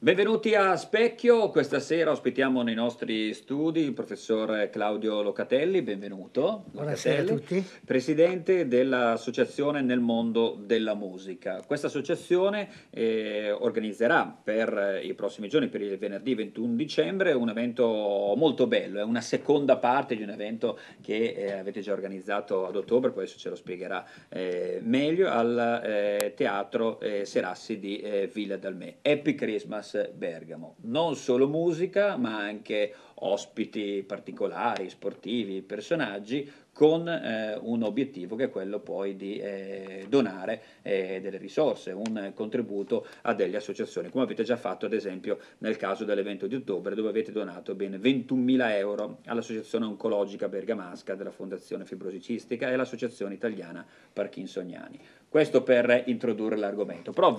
Benvenuti a Specchio, questa sera ospitiamo nei nostri studi il professor Claudio Locatelli, benvenuto. Buonasera a tutti. Presidente dell'Associazione Nel Mondo della Musica. Questa associazione eh, organizzerà per i prossimi giorni, per il venerdì 21 dicembre, un evento molto bello, è una seconda parte di un evento che eh, avete già organizzato ad ottobre, poi adesso ce lo spiegherà eh, meglio, al eh, Teatro eh, Serassi di eh, Villa Dalmè. Happy Christmas! Jazz Bergamo. Non solo musica, ma anche ospiti particolari, sportivi, personaggi, con eh, un obiettivo che è quello poi di eh, donare eh, delle risorse, un contributo a delle associazioni, come avete già fatto ad esempio nel caso dell'evento di ottobre dove avete donato ben 21.000 euro all'Associazione Oncologica Bergamasca della Fondazione Fibrosicistica e all'Associazione Italiana Parkinsoniani. Questo per introdurre l'argomento. Però